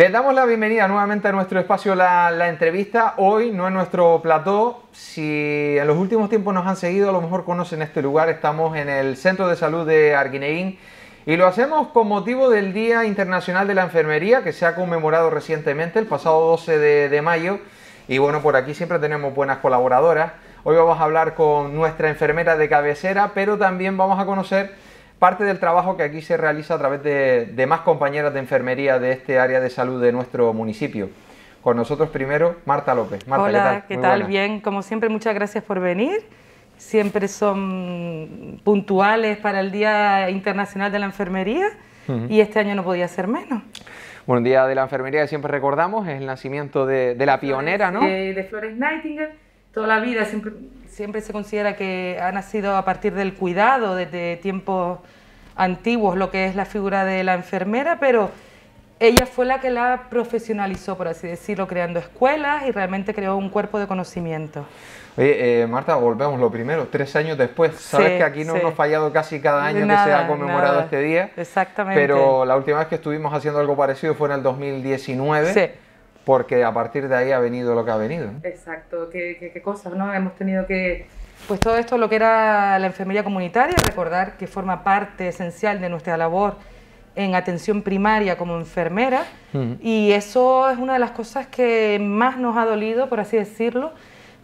Les damos la bienvenida nuevamente a nuestro espacio La, Entrevista. Hoy no es nuestro plató. Si en los últimos tiempos nos han seguido, a lo mejor conocen este lugar. Estamos en el Centro de Salud de Arguineguín y lo hacemos con motivo del Día Internacional de la Enfermería que se ha conmemorado recientemente, el pasado 12 de mayo. Y bueno, por aquí siempre tenemos buenas colaboradoras. Hoy vamos a hablar con nuestra enfermera de cabecera, pero también vamos a conocer parte del trabajo que aquí se realiza a través de, más compañeras de enfermería de este área de salud de nuestro municipio. Con nosotros primero, Marta López. Hola, ¿qué tal? Bien, como siempre, muchas gracias por venir. Siempre son puntuales para el Día Internacional de la Enfermería y este año no podía ser menos. Bueno, Día de la Enfermería siempre recordamos es el nacimiento de, la pionera, ¿no? De, eh, de Flores Nightingale. Toda la vida siempre siempre se considera que ha nacido a partir del cuidado, desde tiempos antiguos, lo que es la figura de la enfermera, pero ella fue la que la profesionalizó, por así decirlo, creando escuelas y realmente creó un cuerpo de conocimiento. Oye, eh, Marta, volvemos lo primero, tres años después. Sabes que aquí no hemos fallado casi cada año que se ha conmemorado este día. Exactamente. Pero la última vez que estuvimos haciendo algo parecido fue en el 2019. Sí porque a partir de ahí ha venido lo que ha venido. Exacto, qué, cosas, ¿no? Hemos tenido que pues todo esto lo que era la enfermería comunitaria, recordar que forma parte esencial de nuestra labor en atención primaria como enfermera y eso es una de las cosas que más nos ha dolido, por así decirlo,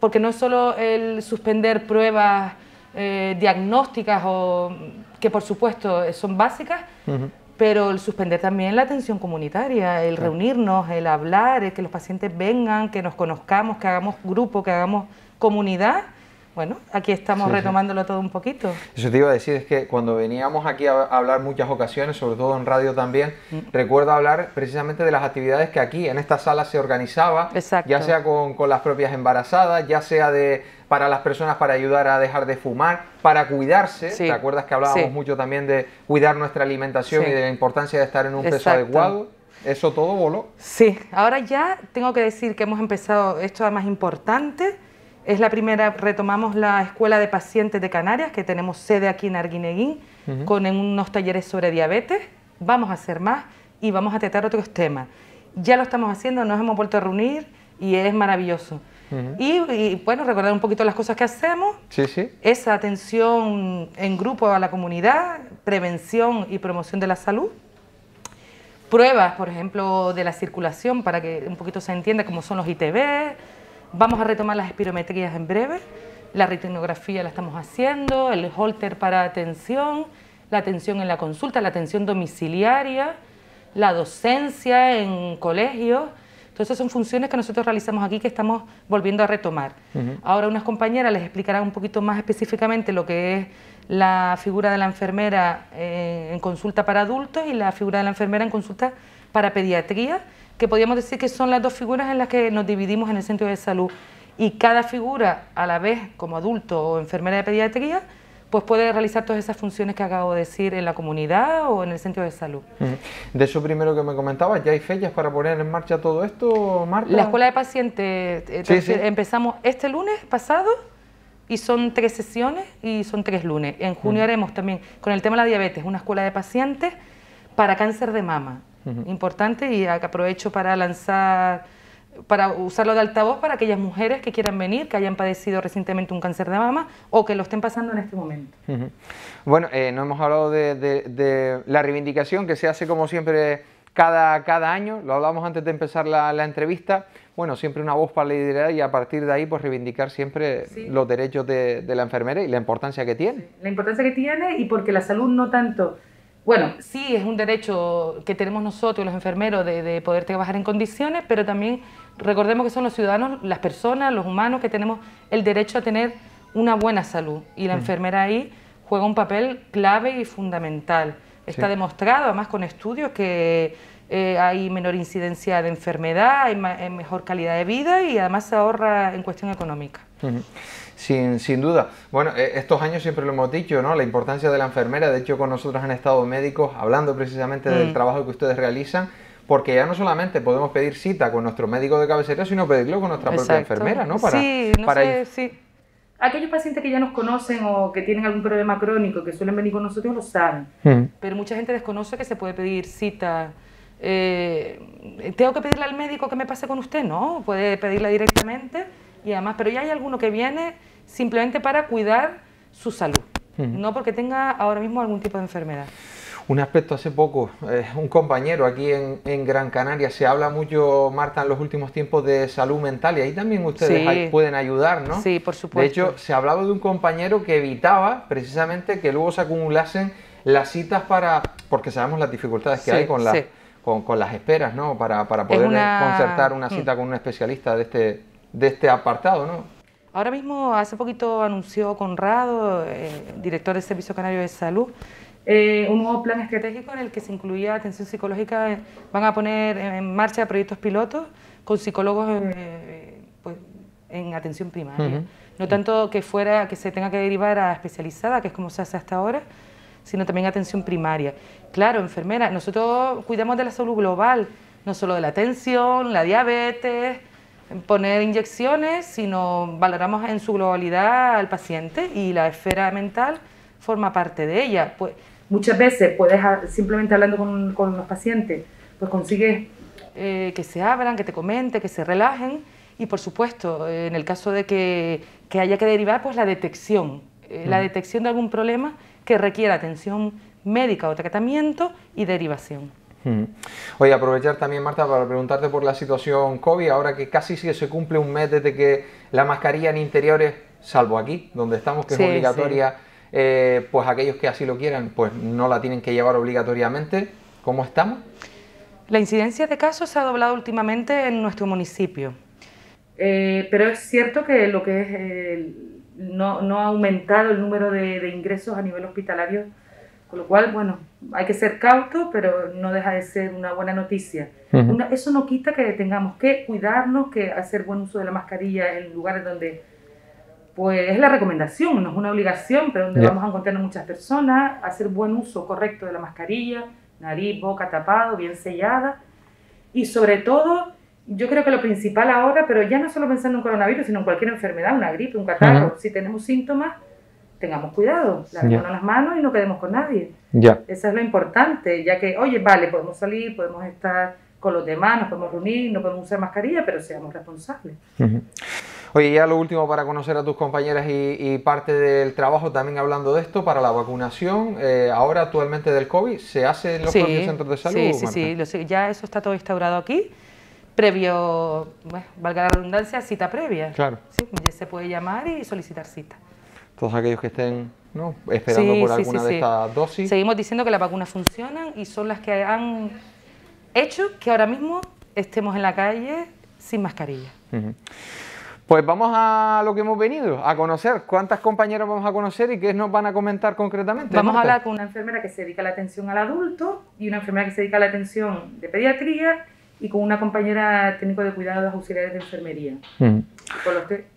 porque no es solo el suspender pruebas eh, diagnósticas o que por supuesto eh, son básicas, pero el suspender también la atención comunitaria, el reunirnos, el hablar, el que los pacientes vengan, que nos conozcamos, que hagamos grupo, que hagamos comunidad. Bueno, aquí estamos retomándolo todo un poquito. Eso te iba a decir, es que cuando veníamos aquí a hablar muchas ocasiones, sobre todo en radio también, mm. recuerdo hablar precisamente de las actividades que aquí en esta sala se organizaba, ya sea con las propias embarazadas, ya sea de para las personas para ayudar a dejar de fumar, para cuidarse. ¿Te acuerdas que hablábamos mucho también de cuidar nuestra alimentación y de la importancia de estar en un peso adecuado? ¿Eso todo voló? Sí, ahora ya tengo que decir que hemos empezado, esto es más importante, es la primera, retomamos la Escuela de Pacientes de Canarias, que tenemos sede aquí en Arguineguín, con unos talleres sobre diabetes. Vamos a hacer más y vamos a tratar otros temas. Ya lo estamos haciendo, nos hemos vuelto a reunir y es maravilloso y, bueno, recordar un poquito las cosas que hacemos, esa atención en grupo a la comunidad, prevención y promoción de la salud, pruebas, por ejemplo, de la circulación para que un poquito se entienda cómo son los ITB, vamos a retomar las espirometrías en breve, la retinografía la estamos haciendo, el holter para atención, la atención en la consulta, la atención domiciliaria, la docencia en colegios, entonces son funciones que nosotros realizamos aquí que estamos volviendo a retomar. Ahora unas compañeras les explicarán un poquito más específicamente lo que es la figura de la enfermera eh, en consulta para adultos y la figura de la enfermera en consulta para pediatría, que podríamos decir que son las dos figuras en las que nos dividimos en el centro de salud. Y cada figura, a la vez como adulto o enfermera de pediatría, pues puede realizar todas esas funciones que acabo de decir en la comunidad o en el centro de salud. De eso primero que me comentabas, ¿ya hay fechas para poner en marcha todo esto, Marta? La escuela de pacientes eh, eh, empezamos este lunes pasado y son tres sesiones y son tres lunes. En junio haremos también con el tema de la diabetes una escuela de pacientes para cáncer de mama. Importante y aprovecho para lanzar para usarlo de altavoz para aquellas mujeres que quieran venir, que hayan padecido recientemente un cáncer de mama o que lo estén pasando en este momento. Bueno, eh, no hemos hablado de, la reivindicación que se hace como siempre cada, cada año, lo hablamos antes de empezar la, entrevista, bueno, siempre una voz para liderar y a partir de ahí pues reivindicar siempre los derechos de, la enfermera y la importancia que tiene. La importancia que tiene y porque la salud no tanto... Bueno, sí es un derecho que tenemos nosotros, los enfermeros, de poder trabajar en condiciones, pero también recordemos que son los ciudadanos, las personas, los humanos que tenemos el derecho a tener una buena salud y la mm. enfermera ahí juega un papel clave y fundamental. Está demostrado, además con estudios, que eh, hay menor incidencia de enfermedad, hay, mejor calidad de vida y además se ahorra en cuestión económica. Sin, duda. Bueno, eh, estos años siempre lo hemos dicho, ¿no? La importancia de la enfermera. De hecho, con nosotros han estado médicos hablando precisamente del mm. trabajo que ustedes realizan porque ya no solamente podemos pedir cita con nuestro médico de cabecera, sino pedirlo con nuestra propia enfermera, ¿no? Para, sí, para sí. Aquellos pacientes que ya nos conocen o que tienen algún problema crónico, que suelen venir con nosotros, lo saben. Hmm. Pero mucha gente desconoce que se puede pedir cita. Eh, ¿Tengo que pedirle al médico que me pase con usted? No, puede pedirla directamente y además, pero ya hay alguno que viene simplemente para cuidar su salud, hmm. no porque tenga ahora mismo algún tipo de enfermedad. Un aspecto hace poco, es eh, un compañero aquí en, Gran Canaria, se habla mucho, Marta, en los últimos tiempos de salud mental y ahí también ustedes pueden ayudar, ¿no? Sí, por supuesto. De hecho, se hablaba de un compañero que evitaba precisamente que luego se acumulasen las citas para, porque sabemos las dificultades que hay con las, con, las esperas, ¿no? Para, poder concertar una mm. cita con un especialista de este, de este apartado, ¿no? Ahora mismo, hace poquito anunció Conrado, eh, director del Servicio Canario de Salud, eh, un nuevo plan estratégico en el que se incluía atención psicológica. Eh, van a poner en marcha proyectos pilotos con psicólogos eh, pues, en atención primaria. No tanto que fuera que se tenga que derivar a especializada, que es como se hace hasta ahora, sino también atención primaria. Claro, enfermera, nosotros cuidamos de la salud global, no solo de la atención, la diabetes, poner inyecciones, sino valoramos en su globalidad al paciente y la esfera mental forma parte de ella. Pues Muchas veces puedes, simplemente hablando con, los pacientes, pues consigues eh, que se abran, que te comenten, que se relajen y por supuesto, eh, en el caso de que, haya que derivar, pues la detección, eh, la detección de algún problema que requiera atención médica o tratamiento y derivación. Oye, aprovechar también, Marta, para preguntarte por la situación COVID, ahora que casi se cumple un mes desde que la mascarilla en interiores, salvo aquí, donde estamos, que es obligatoria. Eh, pues aquellos que así lo quieran, pues no la tienen que llevar obligatoriamente. ¿Cómo estamos? La incidencia de casos se ha doblado últimamente en nuestro municipio. Eh, pero es cierto que lo que es eh, no, ha aumentado el número de, ingresos a nivel hospitalario, con lo cual, bueno, hay que ser cautos, pero no deja de ser una buena noticia. eso no quita que tengamos que cuidarnos, que hacer buen uso de la mascarilla en lugares donde pues es la recomendación, no es una obligación, pero donde vamos a encontrarnos muchas personas, hacer buen uso correcto de la mascarilla, nariz, boca tapado, bien sellada, y sobre todo, yo creo que lo principal ahora, pero ya no solo pensando en coronavirus, sino en cualquier enfermedad, una gripe, un catarro, si tenemos síntomas, tengamos cuidado, lavémonos las manos y no quedemos con nadie. Ya. Eso es lo importante, ya que, oye, vale, podemos salir, podemos estar con los demás, nos podemos reunir, no podemos usar mascarilla, pero seamos responsables. Oye, ya lo último para conocer a tus compañeras y, parte del trabajo también hablando de esto, para la vacunación, eh, ahora actualmente del COVID, ¿se hace en los propios centros de salud? Sí, sí, sí, ya eso está todo instaurado aquí, previo, valga la redundancia, cita previa. Claro. se puede llamar y solicitar cita. Todos aquellos que estén esperando por alguna de estas dosis. Seguimos diciendo que las vacunas funcionan y son las que han hecho que ahora mismo estemos en la calle sin mascarilla. Pues vamos a lo que hemos venido, a conocer cuántas compañeras vamos a conocer y qué nos van a comentar concretamente. Vamos a hablar con una enfermera que se dedica a la atención al adulto y una enfermera que se dedica a la atención de pediatría y con una compañera técnico de cuidados auxiliares de enfermería. Mm.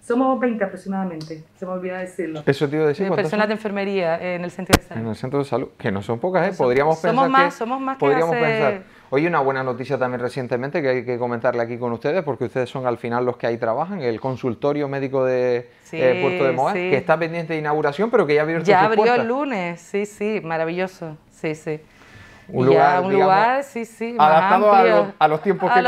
somos 20 aproximadamente, se me olvidó decirlo. Eso te iba a decir. personas de enfermería eh, en el centro de salud. En el centro de salud, que no son pocas, ¿eh? Podríamos pensar. Somos más, somos más que Podríamos pensar. Hoy una buena noticia también recientemente que hay que comentarle aquí con ustedes, porque ustedes son al final los que ahí trabajan, el consultorio médico de eh, Puerto de Moab, que está pendiente de inauguración, pero que ya abrió Ya abrió el lunes, sí, sí, maravilloso. Sí, sí un lugar, sí, sí, adaptado a, los, tiempos a que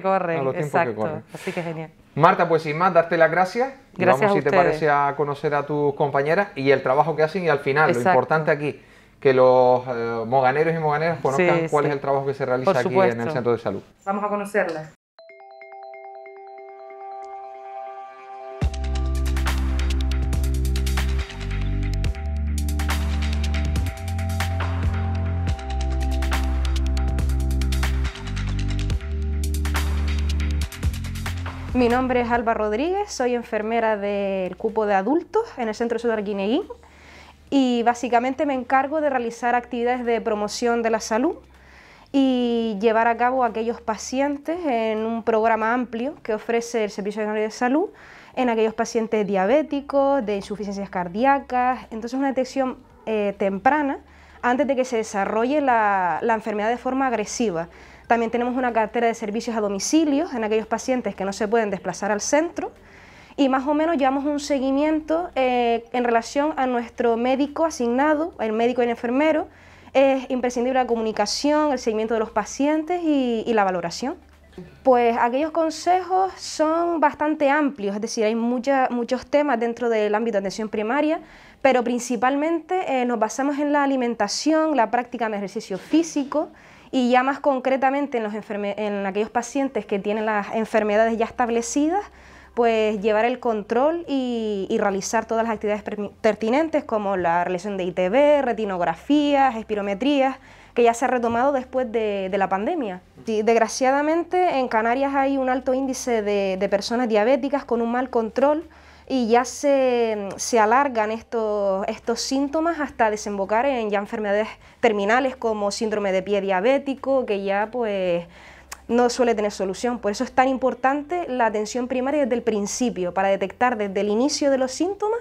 corren. a los tiempos Así que genial. Marta, pues sin más, darte las gracias. Gracias. Vamos, si te parece, a conocer a tus compañeras y el trabajo que hacen. Y al final, lo importante aquí, que los eh, moganeros y moganeras conozcan cuál es el trabajo que se realiza aquí en el centro de salud. Vamos a conocerlas. Mi nombre es Alba Rodríguez, soy enfermera del cupo de adultos en el Centro Ciudad Guineguín y básicamente me encargo de realizar actividades de promoción de la salud y llevar a cabo aquellos pacientes en un programa amplio que ofrece el Servicio de Salud en aquellos pacientes diabéticos, de insuficiencias cardíacas, entonces una detección eh, temprana antes de que se desarrolle la enfermedad de forma agresiva. También tenemos una cartera de servicios a domicilio... en aquellos pacientes que no se pueden desplazar al centro y más o menos llevamos un seguimiento eh, en relación a nuestro médico asignado, el médico y el enfermero. Es imprescindible la comunicación, el seguimiento de los pacientes y, la valoración. Pues aquellos consejos son bastante amplios, es decir, hay muchos temas dentro del ámbito de atención primaria, pero principalmente eh, nos basamos en la alimentación, la práctica de ejercicio físico, y ya más concretamente en, los en aquellos pacientes que tienen las enfermedades ya establecidas, pues llevar el control y, realizar todas las actividades pertinentes como la realización de ITV, retinografías, espirometrías, que ya se ha retomado después de, la pandemia. desgraciadamente en Canarias hay un alto índice de, de personas diabéticas con un mal control y ya se, se alargan estos, estos síntomas hasta desembocar en ya enfermedades terminales como síndrome de pie diabético, que ya pues no suele tener solución. Por eso es tan importante la atención primaria desde el principio, para detectar desde el inicio de los síntomas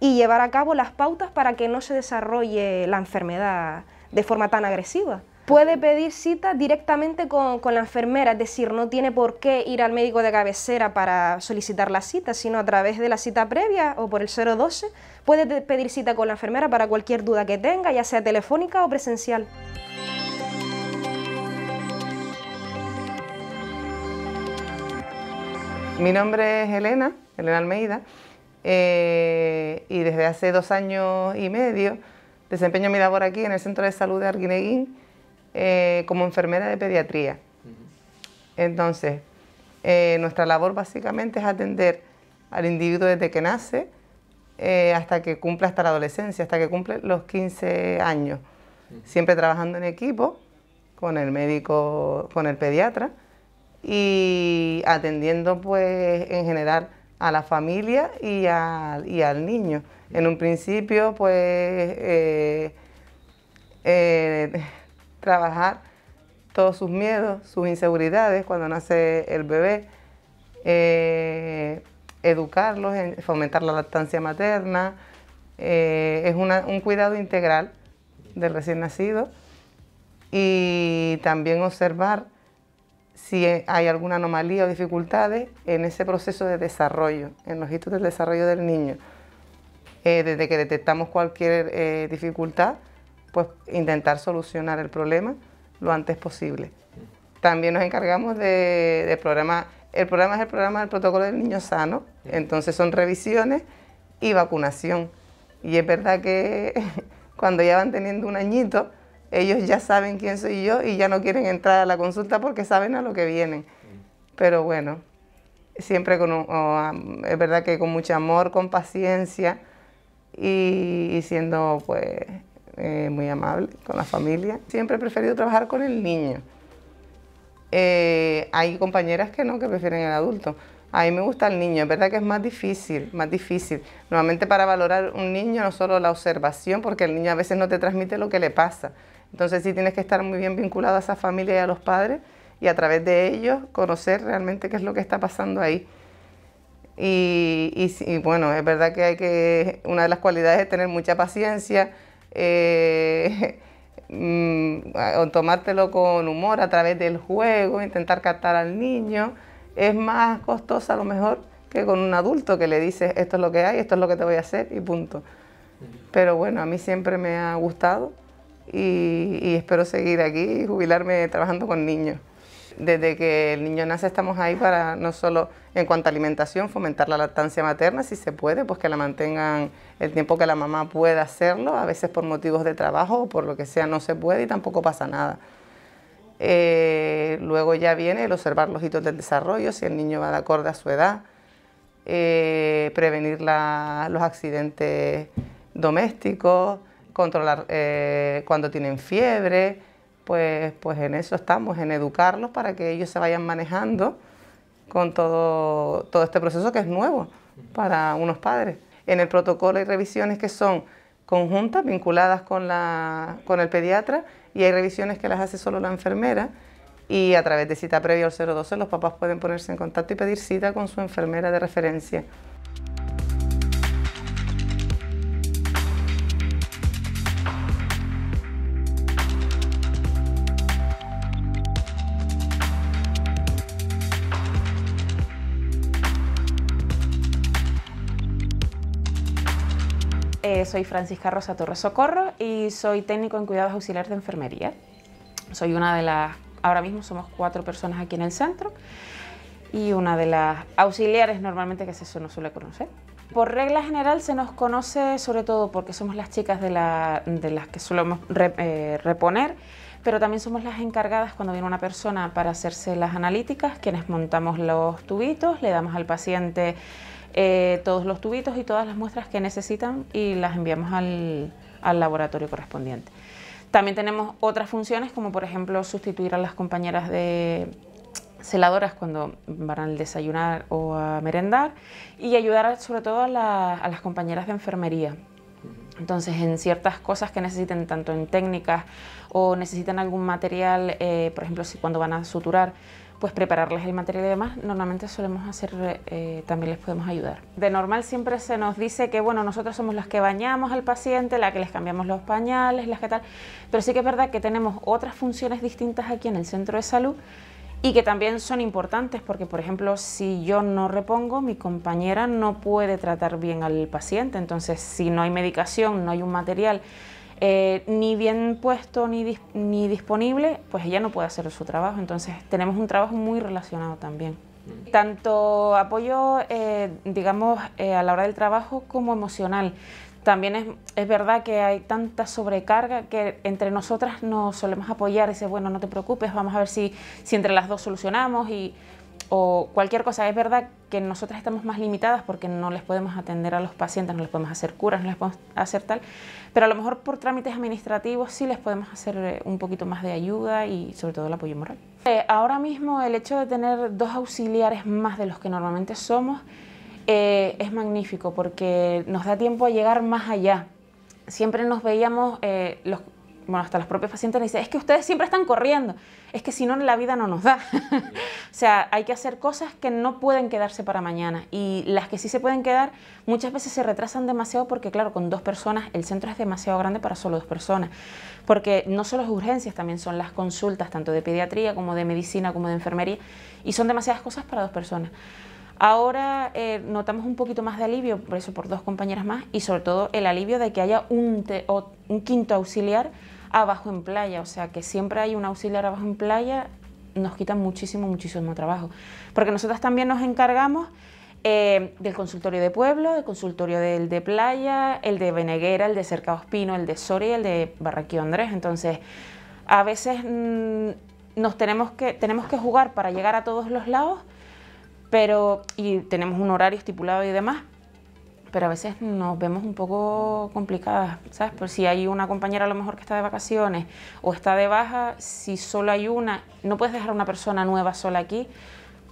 y llevar a cabo las pautas para que no se desarrolle la enfermedad de forma tan agresiva puede pedir cita directamente con, la enfermera, es decir, no tiene por qué ir al médico de cabecera para solicitar la cita, sino a través de la cita previa o por el 012, puede pedir cita con la enfermera para cualquier duda que tenga, ya sea telefónica o presencial. Mi nombre es Elena, Elena Almeida, eh, y desde hace dos años y medio desempeño mi labor aquí en el Centro de Salud de Arguineguín, eh, como enfermera de pediatría. Entonces, eh, nuestra labor básicamente es atender al individuo desde que nace eh, hasta que cumple hasta la adolescencia, hasta que cumple los 15 años. Siempre trabajando en equipo con el médico, con el pediatra y atendiendo pues en general a la familia y, al niño. En un principio pues trabajar todos sus miedos, sus inseguridades cuando nace el bebé, eh, educarlos, fomentar la lactancia materna. Eh, es un cuidado integral del recién nacido y también observar si hay alguna anomalía o dificultades en ese proceso de desarrollo, en los hitos del desarrollo del niño. Eh, desde que detectamos cualquier dificultad, pues intentar solucionar el problema lo antes posible. También nos encargamos de, programa, el programa es el programa del protocolo del niño sano, entonces son revisiones y vacunación. Y es verdad que cuando ya van teniendo un añito, ellos ya saben quién soy yo y ya no quieren entrar a la consulta porque saben a lo que vienen. Pero bueno, siempre con, es verdad que con mucho amor, con paciencia y siendo pues eh, muy amable con la familia. Siempre he preferido trabajar con el niño. Eh, hay compañeras que no, que prefieren el adulto. A mí me gusta el niño, es verdad que es más difícil, más difícil. Normalmente para valorar un niño no solo la observación, porque el niño a veces no te transmite lo que le pasa. Entonces sí tienes que estar muy bien vinculado a esa familia y a los padres y a través de ellos conocer realmente qué es lo que está pasando ahí. Y, y bueno, es verdad que hay que, una de las cualidades es tener mucha paciencia, eh, mm, o tomártelo con humor a través del juego, intentar captar al niño, es más costosa a lo mejor que con un adulto que le dices esto es lo que hay, esto es lo que te voy a hacer y punto. Pero bueno, a mí siempre me ha gustado y, y espero seguir aquí y jubilarme trabajando con niños desde que el niño nace estamos ahí para no solo en cuanto a alimentación, fomentar la lactancia materna, si se puede, pues que la mantengan el tiempo que la mamá pueda hacerlo, a veces por motivos de trabajo o por lo que sea no se puede y tampoco pasa nada. Eh, luego ya viene el observar los hitos del desarrollo, si el niño va de acorde a su edad, eh, prevenir los accidentes domésticos, controlar eh, cuando tienen fiebre, pues, pues, en eso estamos, en educarlos para que ellos se vayan manejando con todo, este proceso que es nuevo para unos padres. En el protocolo hay revisiones que son conjuntas, vinculadas con, la, con el pediatra, y hay revisiones que las hace solo la enfermera, y a través de cita previa al 012 los papás pueden ponerse en contacto y pedir cita con su enfermera de referencia. soy Francisca Rosa Torres Socorro y soy técnico en cuidados auxiliares de enfermería. Soy una de las, ahora mismo somos cuatro personas aquí en el centro y una de las auxiliares normalmente que se nos suele conocer. Por regla general se nos conoce sobre todo porque somos las chicas de, la, las que solemos eh, reponer, pero también somos las encargadas cuando viene una persona para hacerse las analíticas, quienes montamos los tubitos, le damos al paciente eh, todos los tubitos y todas las muestras que necesitan y las enviamos al, laboratorio correspondiente. También tenemos otras funciones como por ejemplo sustituir a las compañeras de celadoras cuando van al desayunar o a merendar y ayudar sobre todo a, las compañeras de enfermería. Entonces, en ciertas cosas que necesiten, tanto en técnicas o necesitan algún material, eh, por ejemplo, si cuando van a suturar, pues prepararles el material y demás, normalmente solemos hacer, eh, también les podemos ayudar. De normal siempre se nos dice que, bueno, nosotros somos las que bañamos al paciente, la que les cambiamos los pañales, las que tal, pero sí que es verdad que tenemos otras funciones distintas aquí en el centro de salud y que también son importantes porque, por ejemplo, si yo no repongo, mi compañera no puede tratar bien al paciente, entonces si no hay medicación, no hay un material, eh, ni bien puesto ni, ni disponible, pues ella no puede hacer su trabajo. Entonces tenemos un trabajo muy relacionado también. Mm. Tanto apoyo, eh, digamos, eh, a la hora del trabajo como emocional. También es, verdad que hay tanta sobrecarga que entre nosotras nos solemos apoyar. decir bueno, no te preocupes, vamos a ver si, si entre las dos solucionamos. Y o cualquier cosa. Es verdad que nosotras estamos más limitadas porque no les podemos atender a los pacientes, no les podemos hacer curas, no les podemos hacer tal, pero a lo mejor por trámites administrativos sí les podemos hacer eh, un poquito más de ayuda y sobre todo el apoyo moral. Eh, ahora mismo el hecho de tener dos auxiliares más de los que normalmente somos eh, es magnífico porque nos da tiempo a llegar más allá. Siempre nos veíamos los bueno, hasta los propios pacientes le dicen, es que ustedes siempre están corriendo, es que si no la vida no nos da. o sea, hay que hacer cosas que no pueden quedarse para mañana y las que sí se pueden quedar muchas veces se retrasan demasiado porque claro, con dos personas el centro es demasiado grande para solo dos personas, porque no solo es urgencias, también son las consultas tanto de pediatría como de medicina como de enfermería y son demasiadas cosas para dos personas. Ahora eh, notamos un poquito más de alivio, por eso por dos compañeras más, y sobre todo el alivio de que haya un, un quinto auxiliar abajo en playa, o sea que siempre hay un auxiliar abajo en playa, nos quita muchísimo, muchísimo trabajo. Porque nosotras también nos encargamos eh, del consultorio de pueblo, del consultorio del de playa, el de Beneguera, el de Cercado Espino, el de Soria el de Barraquío Andrés. Entonces, a veces mm, nos tenemos que, tenemos que jugar para llegar a todos los lados, pero, y tenemos un horario estipulado y demás, pero a veces nos vemos un poco complicadas, ¿sabes? Por si hay una compañera a lo mejor que está de vacaciones o está de baja, si solo hay una, no puedes dejar a una persona nueva sola aquí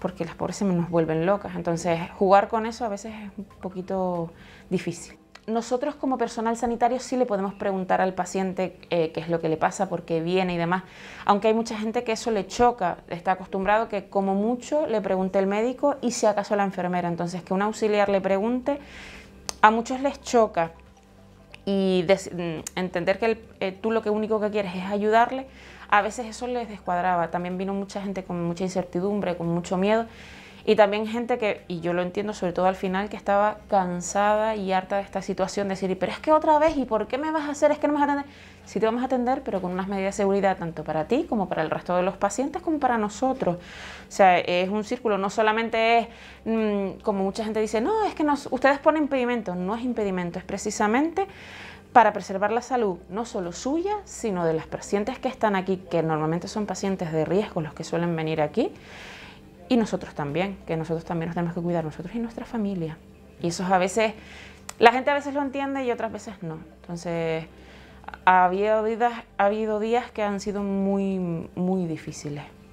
porque las pobres se nos vuelven locas. Entonces, jugar con eso a veces es un poquito difícil. Nosotros como personal sanitario sí le podemos preguntar al paciente eh, qué es lo que le pasa, por qué viene y demás, aunque hay mucha gente que eso le choca, está acostumbrado que como mucho le pregunte el médico y si acaso la enfermera, entonces que un auxiliar le pregunte a muchos les choca y mm, entender que eh, tú lo que único que quieres es ayudarle, a veces eso les descuadraba. También vino mucha gente con mucha incertidumbre, con mucho miedo y también gente que, y yo lo entiendo sobre todo al final, que estaba cansada y harta de esta situación, decir, pero es que otra vez, ¿y por qué me vas a hacer? Es que no me vas a atender. Sí te vamos a atender, pero con unas medidas de seguridad, tanto para ti como para el resto de los pacientes, como para nosotros. O sea, es un círculo, no solamente es, mm, como mucha gente dice, no, es que ustedes ponen impedimento. No es impedimento, es precisamente para preservar la salud, no solo suya, sino de las pacientes que están aquí, que normalmente son pacientes de riesgo los que suelen venir aquí, y nosotros también, que nosotros también nos tenemos que cuidar, nosotros y nuestra familia. Y eso a veces, la gente a veces lo entiende y otras veces no. Entonces, ha habido días, ha habido días que han sido muy, muy difíciles.